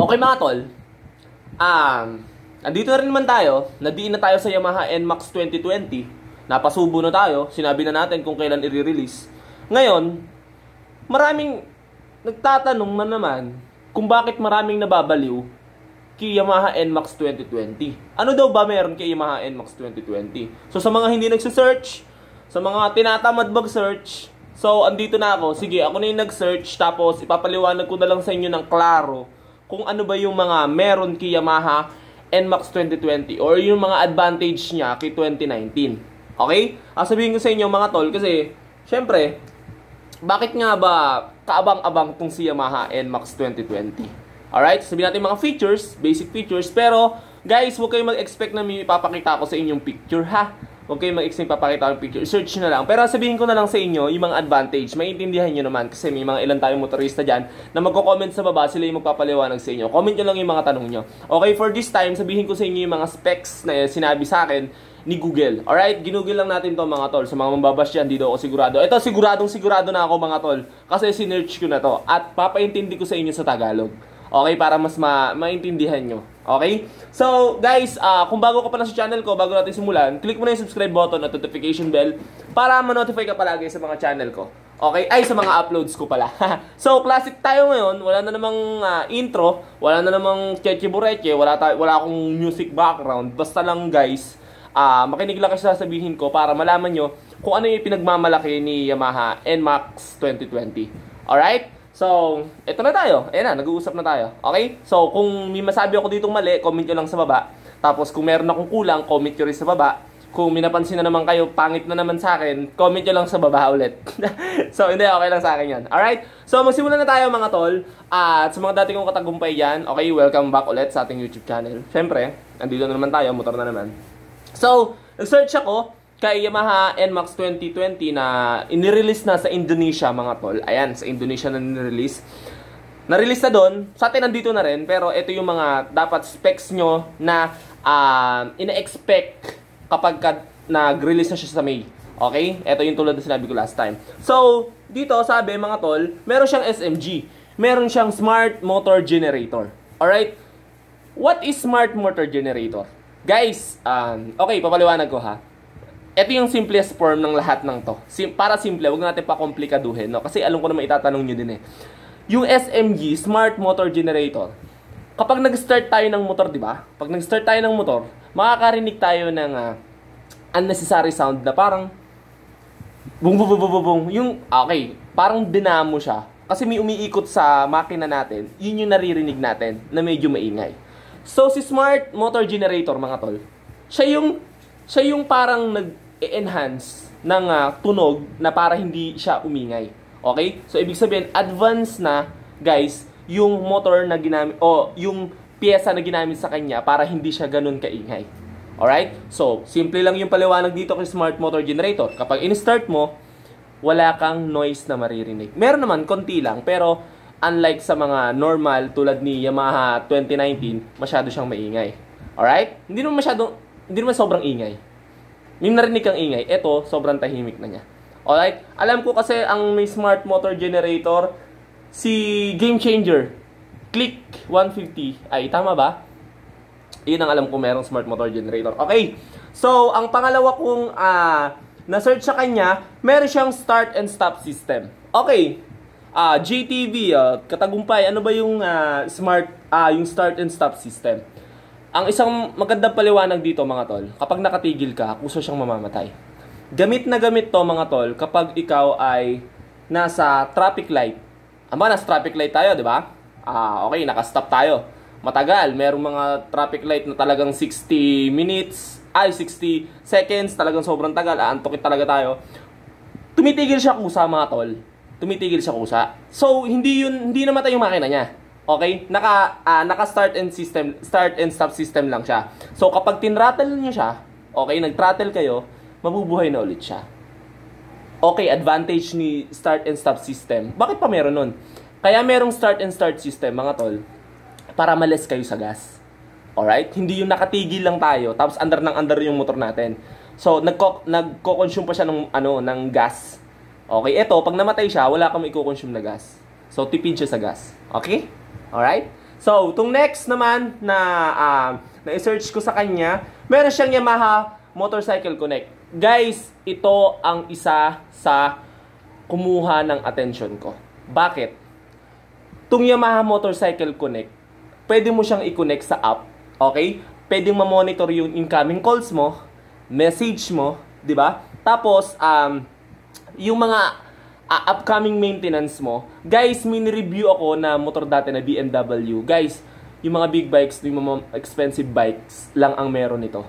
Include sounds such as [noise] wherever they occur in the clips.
Okay mga tol, um, andito na rin naman tayo, nadiin na tayo sa Yamaha NMAX 2020, napasubo na tayo, sinabi na natin kung kailan i-release. Ngayon, maraming nagtatanong man naman kung bakit maraming nababaliw kay Yamaha NMAX 2020. Ano daw ba meron kay Yamaha NMAX 2020? So sa mga hindi nagse-search, sa mga tinatamad mag-search, so andito na ako. Sige, ako na yung nag-search tapos ipapaliwanag ko na lang sa inyo ng klaro kung ano ba yung mga meron kay Yamaha NMAX 2020 or yung mga advantage niya kay 2019. Okay? Ah, sabihin ko sa inyo mga tol kasi syempre, bakit nga ba kaabang-abang tong si Yamaha NMAX 2020? Alright? Sabihin natin mga features, basic features, pero guys, huwag kayong mag-expect na may ipapakita ko sa inyong picture ha. Huwag kayong mag-explain, papakita ko picture. Search na lang. Pero sabihin ko na lang sa inyo, yung mga advantage, maintindihan nyo naman. Kasi may mga ilan tayong motorista dyan na magko-comment sa baba, sila yung magpapaliwanag sa inyo. Comment nyo lang yung mga tanong nyo. Okay, for this time, sabihin ko sa inyo yung mga specs na sinabi sa akin ni Google. Alright, ginugil lang natin to mga tol. Sa mga mambabas yan, dito ako sigurado. Ito, siguradong sigurado na ako mga tol. Kasi sinerch ko na to. At papaintindi ko sa inyo sa Tagalog. Okay, para mas ma maintindihan nyo. Okay? So, guys, uh, kung bago ka pa lang sa channel ko, bago natin simulan, click mo na yung subscribe button at notification bell para ma-notify ka palagi sa mga channel ko. Okay? Ay, sa mga uploads ko pala. [laughs] so, classic tayo ngayon. Wala na namang uh, intro. Wala na namang cheche bureche. Wala, wala akong music background. Basta lang, guys, uh, makinig lang kasi sasabihin ko para malaman nyo kung ano yung pinagmamalaki ni Yamaha NMAX 2020. Alright? So, eto na tayo. Ayan na, nag-uusap na tayo. Okay? So, kung may masabi ako ditong mali, comment nyo lang sa baba. Tapos, kung meron akong kulang, comment nyo rin sa baba. Kung minapansin na naman kayo, pangit na naman sa akin, comment nyo lang sa baba ulit. [laughs] so, hindi, okay lang sa akin yan. Alright? So, magsimula na tayo mga tol. at sa mga dati kong katagumpay yan, okay, welcome back ulit sa ating YouTube channel. Siyempre, andito na naman tayo, motor na naman. So, nag-search ako kay Yamaha NMAX 2020 na inirelease na sa Indonesia mga tol. Ayan, sa Indonesia na nirelease. Na-release na doon, sa atin nandito na rin, pero ito yung mga dapat specs nyo na uh, ina-expect kapag ka nag-release na siya sa May. Okay? Ito yung tulad na sinabi ko last time. So, dito sabi mga tol, meron siyang SMG. Meron siyang Smart Motor Generator. Alright? What is Smart Motor Generator? Guys, um, okay, papaliwanag ko ha ito yung simplest form ng lahat ng to. Sim para simple, wag natin pa komplikaduhin, no? Kasi alam ko na itatanong niyo din eh. Yung SMG, Smart Motor Generator. Kapag nag-start tayo ng motor, di ba? Pag nag-start tayo ng motor, makakarinig tayo ng uh, unnecessary sound na parang bung bung bung bung bung yung ah, okay parang dinamo siya kasi may umiikot sa makina natin yun yung naririnig natin na medyo maingay so si smart motor generator mga tol siya yung siya yung parang nag i-enhance ng uh, tunog na para hindi siya umingay. Okay? So, ibig sabihin, advance na, guys, yung motor na ginamit, o yung piyesa na ginamit sa kanya para hindi siya ganun kaingay. Alright? So, simple lang yung paliwanag dito kay smart motor generator. Kapag in-start mo, wala kang noise na maririnig. Meron naman, konti lang, pero unlike sa mga normal tulad ni Yamaha 2019, masyado siyang maingay. Alright? Hindi naman masyado, hindi naman sobrang ingay. May narinig kang ingay. Ito, sobrang tahimik na niya. Alright? Alam ko kasi ang may smart motor generator, si Game Changer, Click 150. Ay, tama ba? Iyon ang alam ko merong smart motor generator. Okay. So, ang pangalawa kong uh, na-search sa kanya, meron siyang start and stop system. Okay. Uh, ah, GTV, uh, ah, katagumpay, ano ba yung uh, smart, uh, yung start and stop system? Ang isang magandang paliwanag dito mga tol, kapag nakatigil ka, kuso siyang mamamatay. Gamit na gamit to mga tol kapag ikaw ay nasa traffic light. Aba, nasa traffic light tayo, di ba? Ah, okay, nakastop tayo. Matagal, merong mga traffic light na talagang 60 minutes, ay 60 seconds, talagang sobrang tagal, aantokin talaga tayo. Tumitigil siya kusa mga tol. Tumitigil siya kusa. So, hindi yun, hindi namatay yung makina niya Okay? Naka, uh, ah, naka-start and system, start and stop system lang siya. So, kapag tinrattle niyo siya, okay, nag-throttle kayo, mabubuhay na ulit siya. Okay, advantage ni start and stop system. Bakit pa meron nun? Kaya merong start and start system, mga tol, para malas kayo sa gas. Alright? Hindi yung nakatigil lang tayo, tapos under ng under yung motor natin. So, nagko, nagko-consume pa siya ng, ano, ng gas. Okay, eto, pag namatay siya, wala kang i-consume na gas. So, tipid siya sa gas. Okay? Alright? So, itong next naman na uh, na-search ko sa kanya, meron siyang Yamaha Motorcycle Connect. Guys, ito ang isa sa kumuha ng attention ko. Bakit? Itong Yamaha Motorcycle Connect, pwede mo siyang i-connect sa app. Okay? Pwede ma-monitor yung incoming calls mo, message mo, di ba? Tapos, um, yung mga uh, upcoming maintenance mo. Guys, mini-review ako na motor dati na BMW. Guys, yung mga big bikes, yung mga expensive bikes lang ang meron nito.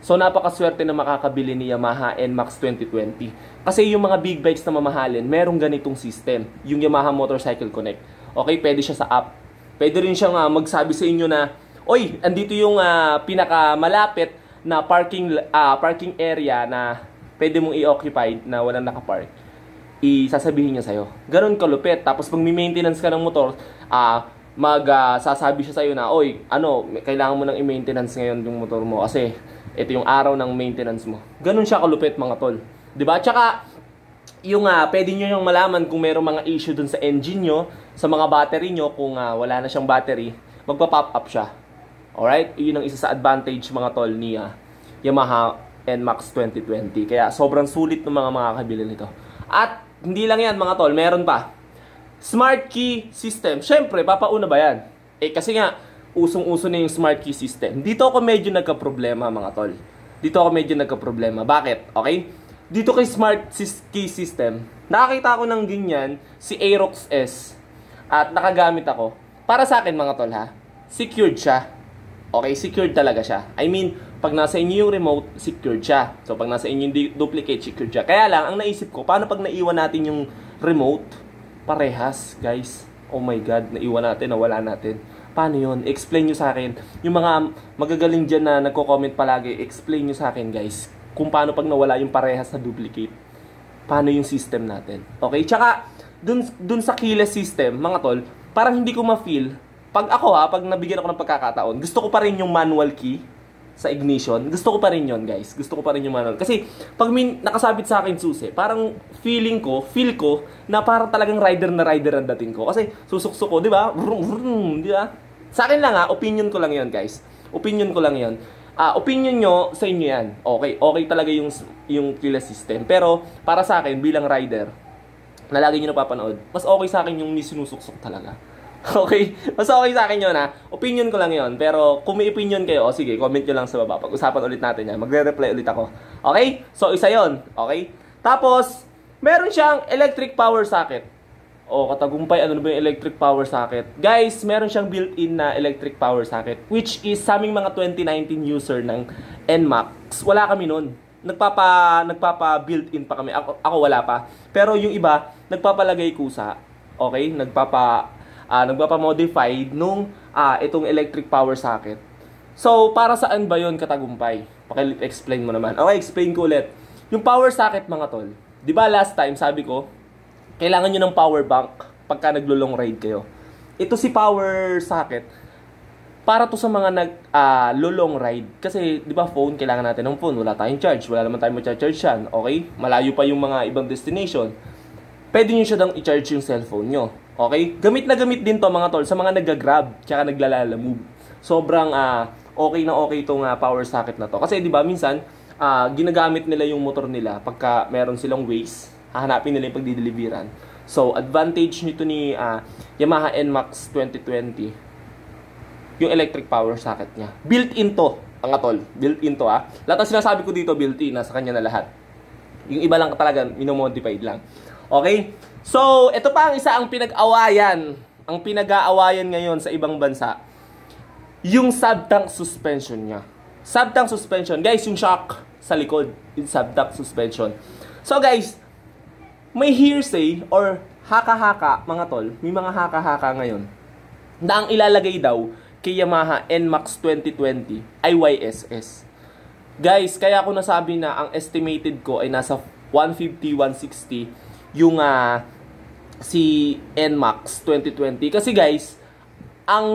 So napakaswerte na makakabili ni Yamaha NMAX 2020. Kasi yung mga big bikes na mamahalin, merong ganitong system, yung Yamaha Motorcycle Connect. Okay, pwede siya sa app. Pwede rin siyang uh, magsabi sa inyo na, "Oy, andito yung uh, pinakamalapit na parking uh, parking area na pwede mong i-occupy na walang nakapark." isasabihin niya sa'yo. Ganon kalupit. Tapos pag may maintenance ka ng motor, ah, uh, magsasabi uh, siya sa'yo na, oy, ano, kailangan mo nang i-maintenance ngayon yung motor mo kasi ito yung araw ng maintenance mo. Ganun siya kalupit mga tol. 'Di ba? Tsaka yung uh, pwede niyo yung malaman kung mayroong mga issue dun sa engine nyo, sa mga battery nyo, kung uh, wala na siyang battery, magpa-pop up siya. Alright? Yun ang isa sa advantage mga tol ni uh, Yamaha NMAX 2020. Kaya sobrang sulit ng mga makakabili nito. At hindi lang yan mga tol, meron pa. Smart key system. Siyempre, papauna ba yan? Eh kasi nga, usong-uso na yung smart key system. Dito ako medyo nagka-problema mga tol. Dito ako medyo nagka-problema. Bakit? Okay? Dito kay smart key system, nakakita ako ng ganyan si Aerox S at nakagamit ako. Para sa akin mga tol ha, secured siya. Okay, secured talaga siya. I mean, pag nasa inyo yung remote, secured siya. So, pag nasa inyo yung duplicate, secured siya. Kaya lang, ang naisip ko, paano pag naiwan natin yung remote, parehas, guys. Oh my God, naiwan natin, nawala natin. Paano yun? Explain nyo sa akin. Yung mga magagaling dyan na nagko-comment palagi, explain nyo sa akin, guys. Kung paano pag nawala yung parehas na duplicate. Paano yung system natin. Okay? Tsaka, dun, dun sa keyless system, mga tol, parang hindi ko ma-feel. Pag ako ha, pag nabigyan ako ng pagkakataon, gusto ko pa rin yung manual key sa ignition, gusto ko pa rin yon guys. Gusto ko pa rin yung manual. Kasi pag min, nakasabit sa akin susi, parang feeling ko, feel ko, na parang talagang rider na rider ang dating ko. Kasi susukso ko, di ba? Vroom, vroom, di ba? Sa akin lang ha, opinion ko lang yon guys. Opinion ko lang yon uh, ah, opinion nyo, sa inyo yan. Okay, okay talaga yung, yung keyless system. Pero para sa akin, bilang rider, na lagi nyo napapanood, mas okay sa akin yung sinusuksok talaga. [laughs] Okay? Mas okay sa akin yun ha. Ah. Opinion ko lang yun. Pero kung may opinion kayo, oh, sige, comment nyo lang sa baba. Pag-usapan ulit natin yan. Magre-reply ulit ako. Okay? So, isa yon Okay? Tapos, meron siyang electric power socket. O, oh, katagumpay, ano ba yung electric power socket? Guys, meron siyang built-in na electric power socket. Which is sa aming mga 2019 user ng NMAX. Wala kami nun nagpapa nagpapa built-in pa kami. Ako, ako wala pa. Pero yung iba, nagpapalagay kusa. Okay? Nagpapa uh, nagpapamodify nung uh, itong electric power socket. So, para saan ba yon katagumpay? Paki-explain mo naman. Okay, explain ko ulit. Yung power socket mga tol, di ba last time sabi ko, kailangan niyo ng power bank pagka naglo-long ride kayo. Ito si power socket, para to sa mga nag uh, ah, long ride kasi 'di ba phone kailangan natin ng phone wala tayong charge wala naman tayong ma-charge yan okay malayo pa yung mga ibang destination pwede niyo siya dang i-charge yung cellphone niyo Okay? Gamit na gamit din to mga tol sa mga nagga-grab tsaka naglalala-move. Sobrang uh, okay na okay itong uh, ah, power socket na to. Kasi 'di ba minsan uh, ginagamit nila yung motor nila pagka meron silang Waze, hahanapin nila yung pagdideliveran. So advantage nito ni uh, Yamaha NMAX 2020 yung electric power socket niya. Built-in to, mga tol. Built-in to ah. Lahat ng sinasabi ko dito built-in, nasa kanya na lahat. Yung iba lang talaga minomodified lang. Okay? So, ito pa ang isa ang pinag-awayan, ang pinag-aawayan ngayon sa ibang bansa. Yung subtank suspension niya. Subtank suspension. Guys, yung shock sa likod, yung subtank suspension. So guys, may hearsay or haka-haka, mga tol, may mga haka-haka ngayon na ang ilalagay daw kay Yamaha NMAX 2020 ay YSS. Guys, kaya ako nasabi na ang estimated ko ay nasa 150, 160 yung uh, si NMAX 2020. Kasi guys, ang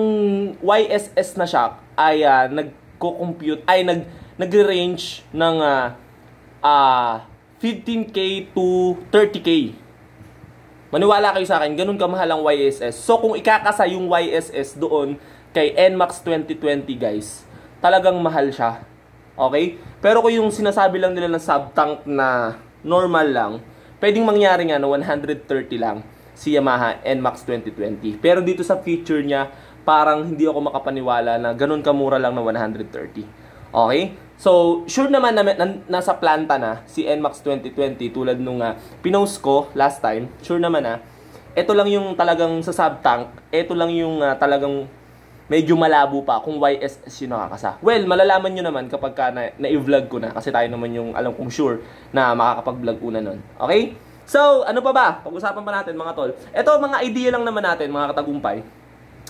YSS na siya ay uh, nagko-compute, ay nag, nagre-range ng uh, uh, 15K to 30K. Maniwala kayo sa akin, ganun kamahal ang YSS. So kung ikakasa yung YSS doon kay NMAX 2020 guys, talagang mahal siya. Okay? Pero kung yung sinasabi lang nila ng sub-tank na normal lang, pwedeng mangyari nga no 130 lang si Yamaha NMAX 2020. Pero dito sa feature niya, parang hindi ako makapaniwala na ganun kamura lang na 130. Okay? So, sure naman na, na nasa planta na si NMAX 2020 tulad nung uh, pinost ko last time. Sure naman na. Ah. Ito lang yung talagang sa sub-tank. Ito lang yung uh, talagang medyo malabo pa kung YSS yung nakakasa. Well, malalaman nyo naman kapag ka na, na-vlog ko na kasi tayo naman yung alam kong sure na makakapag-vlog una nun. Okay? So, ano pa ba? Pag-usapan pa natin mga tol. Ito, mga idea lang naman natin mga katagumpay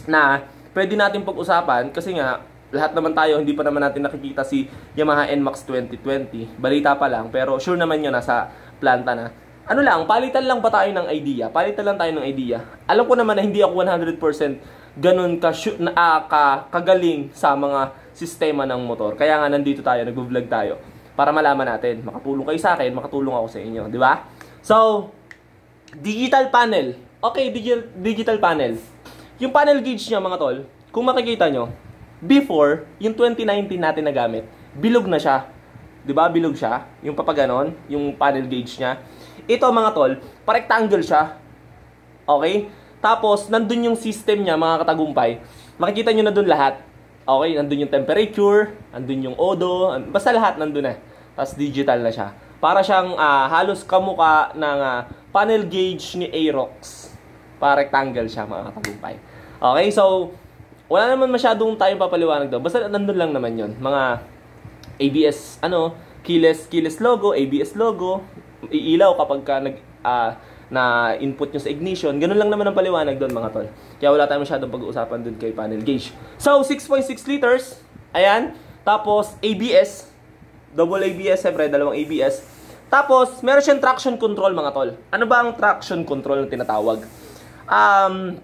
na pwede natin pag-usapan kasi nga lahat naman tayo, hindi pa naman natin nakikita si Yamaha NMAX 2020. Balita pa lang, pero sure naman yun, nasa planta na. Ano lang, palitan lang ba tayo ng idea? Palitan lang tayo ng idea. Alam ko naman na hindi ako 100% ganun ka, shoot na aka ah, kagaling sa mga sistema ng motor. Kaya nga nandito tayo, nagbo-vlog tayo para malaman natin. Makatulong kayo sa akin, makatulong ako sa inyo, di ba? So, digital panel. Okay, digital, digital panel. Yung panel gauge niya mga tol, kung makikita nyo, before, yung 2019 natin na gamit, bilog na siya. 'Di ba? Bilog siya, yung papaganon, yung panel gauge niya. Ito mga tol, pa-rectangle siya. Okay? Tapos, nandun yung system niya, mga katagumpay. Makikita nyo na dun lahat. Okay, nandun yung temperature, nandun yung odo, basta lahat nandun na. Eh. Tapos digital na siya. Para siyang uh, halos kamuka ng uh, panel gauge ni Aerox. Para rectangle siya, mga katagumpay. Okay, so, wala naman masyadong tayong papaliwanag doon. Basta nandun lang naman yon Mga ABS, ano, keyless, keyless logo, ABS logo, iilaw kapag ka nag, uh, na input nyo sa ignition. Ganun lang naman ang paliwanag doon mga tol. Kaya wala tayong masyadong pag-uusapan doon kay panel gauge. So, 6.6 liters. Ayan. Tapos, ABS. Double ABS, syempre. Dalawang ABS. Tapos, meron siyang traction control mga tol. Ano ba ang traction control na tinatawag? Um,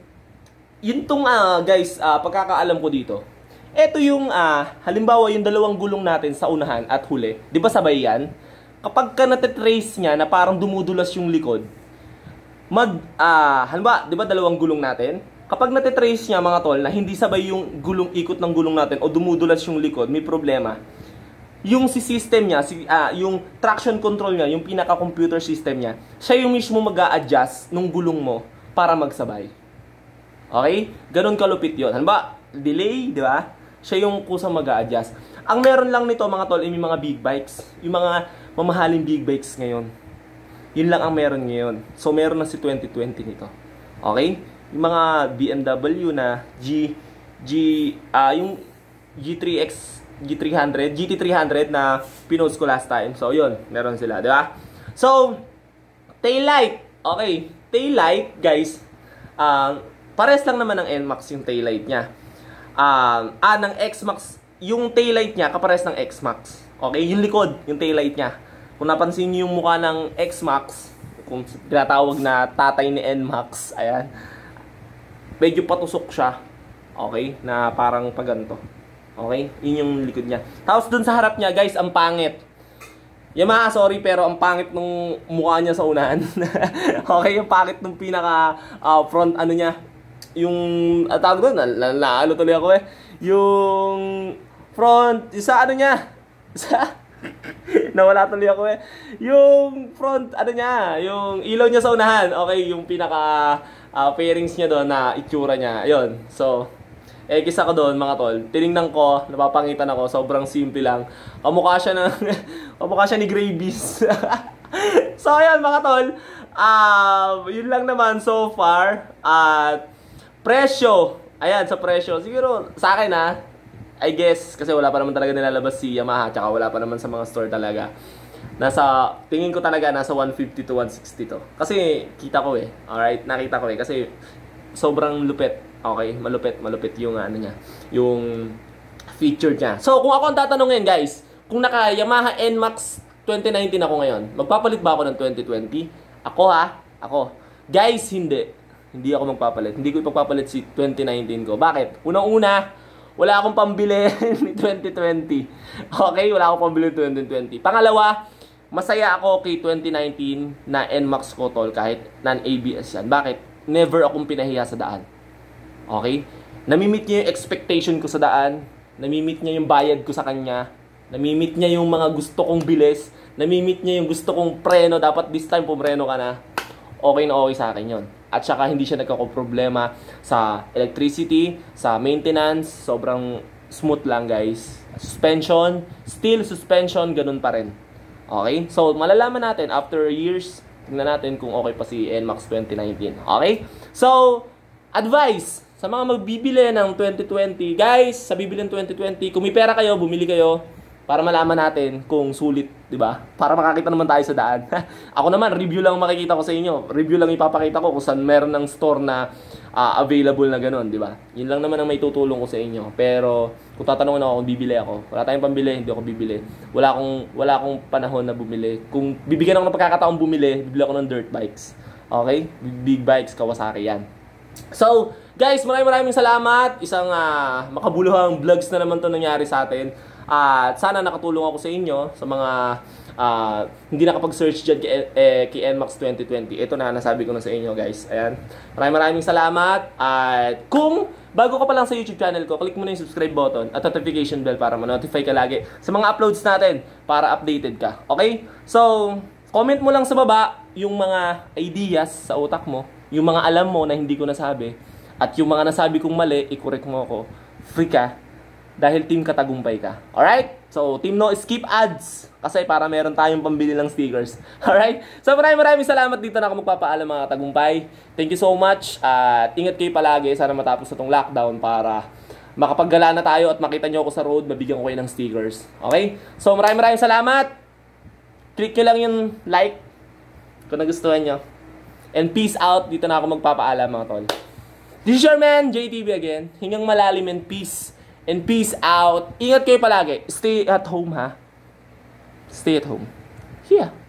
yun tong uh, guys, uh, pagkakaalam ko dito. Ito yung, uh, halimbawa yung dalawang gulong natin sa unahan at huli. Di ba sabay yan? Kapag ka natitrace niya na parang dumudulas yung likod, mag, ah, halimbawa, di ba dalawang gulong natin? Kapag natitrace niya mga tol na hindi sabay yung gulong ikot ng gulong natin o dumudulas yung likod, may problema. Yung si system niya, si, ah, yung traction control niya, yung pinaka-computer system niya, siya yung mismo mag a adjust nung gulong mo para magsabay. Okay? Ganun kalupit 'yon. Halimbawa, delay, di ba? Siya yung kusang mag a adjust Ang meron lang nito mga tol, yung mga big bikes. Yung mga mamahaling big bikes ngayon yun lang ang meron ngayon. So, meron na si 2020 nito. Okay? Yung mga BMW na G, G, uh, yung G3X, G300, GT300 na pinost ko last time. So, yun. Meron sila, di ba? So, tail light. Okay. Tail light, guys. Um, uh, ah, pares lang naman ng NMAX yung tail light niya. uh, ah, ng XMAX. Yung tail light niya, kapares ng XMAX. Okay, yung likod, yung tail light niya. Kung napansin niyo yung mukha ng X-Max, kung tinatawag na tatay ni N-Max, ayan. Medyo patusok siya. Okay? Na parang paganto. Okay? Yun yung likod niya. Tapos dun sa harap niya, guys, ang pangit. Yamaha, sorry, pero ang pangit nung mukha niya sa unahan. [laughs] okay, yung pangit nung pinaka uh, front, ano niya, yung, at ah, tawag doon, naalo tuloy ako eh. Yung front, isa ano niya, [laughs] sa [laughs] Nawala tuloy ako eh. Yung front, ano niya, yung ilaw niya sa unahan. Okay, yung pinaka uh, ah, pairings niya doon na itsura niya. Ayun. So, eh, kisa ko doon mga tol. Tiningnan ko, napapangitan ako, sobrang simple lang. Kamukha siya ng, [laughs] kamukha siya ni Gravies. [laughs] so, ayun mga tol. Uh, yun lang naman so far. At, uh, presyo. Ayan, sa presyo. Siguro, sa akin ha, ah, I guess, kasi wala pa naman talaga nilalabas si Yamaha, tsaka wala pa naman sa mga store talaga. Nasa, tingin ko talaga, nasa 150 to 160 to. Kasi, kita ko eh. All right, nakita ko eh. Kasi, sobrang lupet. Okay, malupet, malupet yung ano niya. Yung feature niya. So, kung ako ang tatanungin guys, kung naka Yamaha NMAX 2019 ako ngayon, magpapalit ba ako ng 2020? Ako ha, ah. ako. Guys, hindi. Hindi ako magpapalit. Hindi ko ipagpapalit si 2019 ko. Bakit? Unang-una, wala akong pambili 2020. [laughs] Okay, wala akong pambili 2020. Pangalawa, masaya ako kay 2019 na NMAX ko tol kahit non-ABS yan. Bakit? Never akong pinahiya sa daan. Okay? Namimit niya yung expectation ko sa daan. Namimit niya yung bayad ko sa kanya. Namimit niya yung mga gusto kong bilis. Namimit niya yung gusto kong preno. Dapat this time pumreno ka na. Okay na okay sa akin yon at saka hindi siya nagkakaproblema sa electricity, sa maintenance, sobrang smooth lang guys. Suspension, steel suspension, ganun pa rin. Okay? So, malalaman natin after years, tingnan natin kung okay pa si NMAX 2019. Okay? So, advice sa mga magbibili ng 2020. Guys, sa bibili ng 2020, kung may pera kayo, bumili kayo para malaman natin kung sulit, 'di ba? Para makakita naman tayo sa daan. [laughs] ako naman review lang makikita ko sa inyo. Review lang ipapakita ko kung saan meron ng store na uh, available na ganun, 'di ba? 'Yun lang naman ang may tutulong ko sa inyo. Pero kung tatanungin ako kung bibili ako, wala tayong pambili, hindi ako bibili. Wala akong wala akong panahon na bumili. Kung bibigyan ako ng pagkakataon bumili, bibili ako ng dirt bikes. Okay? Big bikes Kawasaki 'yan. So, guys, maraming maraming salamat. Isang uh, makabuluhang vlogs na naman 'to nangyari sa atin. At sana nakatulong ako sa inyo sa mga uh, hindi nakapag-search dyan kay, eh, kay NMAX 2020. Ito na, nasabi ko na sa inyo guys. Ayan. Maraming maraming salamat. At kung bago ka pa lang sa YouTube channel ko, click mo na yung subscribe button at notification bell para ma-notify ka lagi sa mga uploads natin para updated ka. Okay? So, comment mo lang sa baba yung mga ideas sa utak mo, yung mga alam mo na hindi ko nasabi, at yung mga nasabi kong mali, i-correct mo ako. Free ka dahil team katagumpay ka. Alright? So, team no, skip ads. Kasi para meron tayong pambili ng stickers. [laughs] Alright? So, maraming maraming salamat dito na ako magpapaalam mga katagumpay. Thank you so much. At ingat kayo palagi. Sana matapos na tong lockdown para makapaggala na tayo at makita nyo ako sa road, mabigyan ko kayo ng stickers. Okay? So, maraming maraming salamat. Click nyo lang yung like kung nagustuhan nyo. And peace out. Dito na ako magpapaalam mga tol. This is your man, JTV again. Hingang malalim and peace. And peace out. Ingat kayo palagi. Stay at home ha. Stay at home. Yeah.